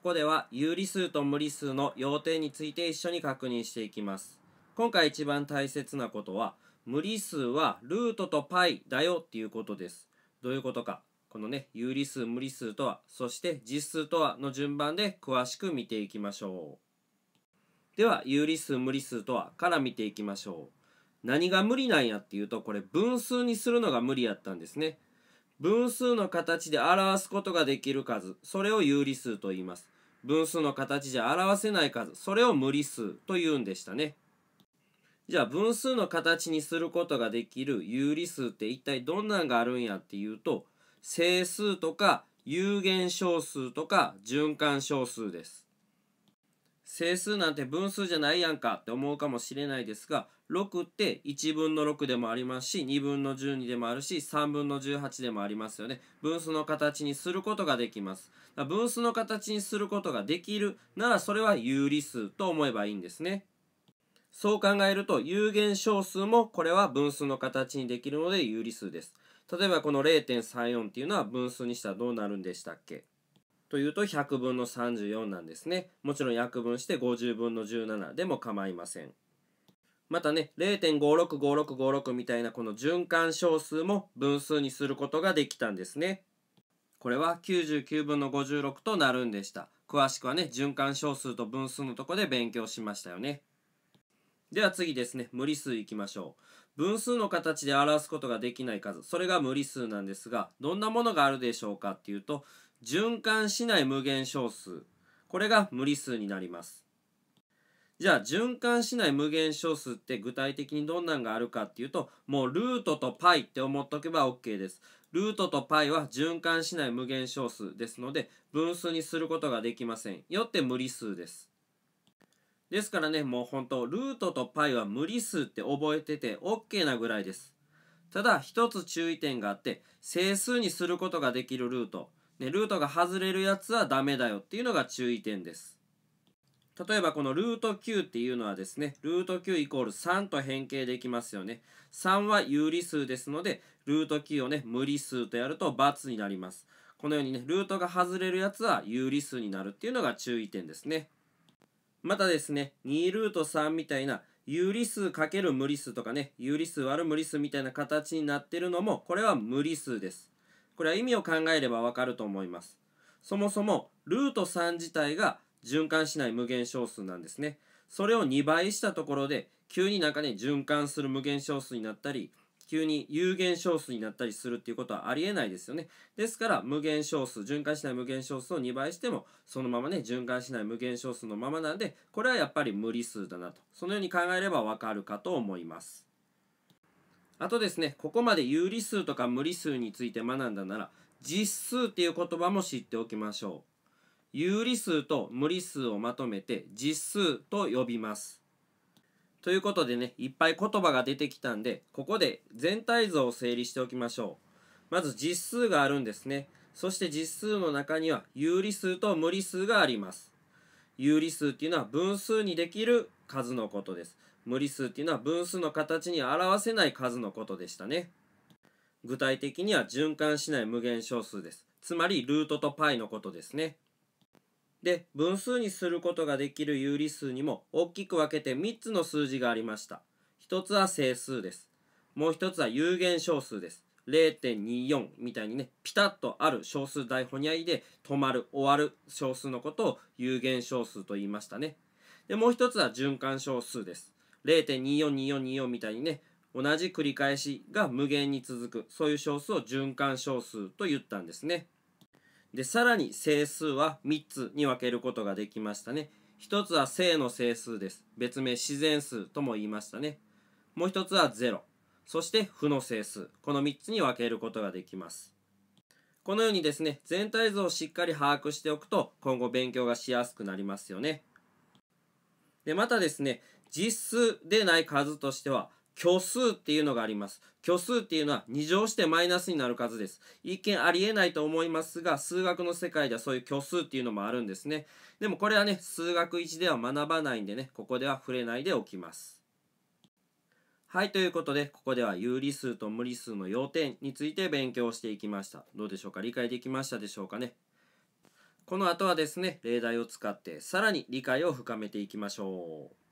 ここでは有理数と無理数の要点について一緒に確認していきます。今回一番大切なことは、無理数はルートと π だよっていうことです。どういうことか。このね、有理数、無理数とは、そして実数とはの順番で詳しく見ていきましょう。では、有理数、無理数とはから見ていきましょう。何が無理なんやっていうと、これ分数にするのが無理やったんですね。分数の形で表すことができる数、それを有理数と言います。分数の形じゃ表せない数、それを無理数と言うんでしたね。じゃあ分数の形にすることができる有理数って一体どんなんがあるんやっていうと、整数とか有限小数とか循環小数です。整数なんて分数じゃないやんかって思うかもしれないですが6って1分の6でもありますし2分の12でもあるし3分の18でもありますよね分数の形にすることができます分数の形にすることができるならそれは有理数と思えばいいんですねそう考えると有限小数もこれは分数の形にできるので有理数です例えばこの0.34っていうのは分数にしたらどうなるんでしたっけというと100分の34なんですね。もちろん約分して50分の17でも構いません。またね、0.565656みたいなこの循環小数も分数にすることができたんですね。これは99分の56となるんでした。詳しくはね、循環小数と分数のとこで勉強しましたよね。では次ですね、無理数いきましょう。分数の形で表すことができない数、それが無理数なんですが、どんなものがあるでしょうかっていうと、循環しない無限小数。これが無理数になります。じゃあ、循環しない無限小数って具体的にどんなんがあるかっていうと、もうルートと π って思っとけば OK です。ルートと π は循環しない無限小数ですので、分数にすることができません。よって無理数です。ですからね、もう本当、ルートと π は無理数って覚えてて OK なぐらいです。ただ、一つ注意点があって、整数にすることができるルート。で、ルートが外れるやつはダメだよっていうのが注意点です。例えばこのルート9っていうのはですね、ルート9イコール3と変形できますよね。3は有理数ですので、ルート9をね、無理数とやると×になります。このようにね、ルートが外れるやつは有理数になるっていうのが注意点ですね。またですね、2ルート3みたいな有理数×無理数とかね、有理数割る無理数みたいな形になってるのも、これは無理数です。これは意味を考えればわかると思います。そもそもルート3自体が循環しない無限小数なんですね。それを2倍したところで急になんかね循環する無限小数になったり急に有限小数になったりするっていうことはありえないですよね。ですから無限小数循環しない無限小数を2倍してもそのままね循環しない無限小数のままなんでこれはやっぱり無理数だなとそのように考えればわかるかと思います。あとですね、ここまで有理数とか無理数について学んだなら、実数っていう言葉も知っておきましょう。有理数と無理数をまとめて実数と呼びます。ということでね、いっぱい言葉が出てきたんで、ここで全体像を整理しておきましょう。まず実数があるんですね。そして実数の中には有理数と無理数があります。有理数っていうのは分数にできる数のことです。無理数っていうのは分数の形に表せない数のことでしたね。具体的には循環しない無限小数です。つまりルートと π のことですね。で、分数にすることができる有理数にも大きく分けて3つの数字がありました。1つは整数です。もう1つは有限小数です。0.24みたいにね、ピタッとある小数大ほにゃイで止まる、終わる小数のことを有限小数と言いましたね。で、もう1つは循環小数です。0.242424みたいにね同じ繰り返しが無限に続くそういう小数を循環小数と言ったんですねでさらに整数は3つに分けることができましたね1つは正の整数です別名自然数とも言いましたねもう1つは0そして負の整数この3つに分けることができますこのようにですね全体像をしっかり把握しておくと今後勉強がしやすくなりますよねでまたですね実数でない数としては虚数っていうのがあります。虚数っていうのは2乗してマイナスになる数です。一見ありえないと思いますが、数学の世界ではそういう虚数っていうのもあるんですね。でもこれはね、数学1では学ばないんでね、ここでは触れないでおきます。はい、ということで、ここでは有理数と無理数の要点について勉強していきました。どうでしょうか理解できましたでしょうかねこの後はですね、例題を使ってさらに理解を深めていきましょう。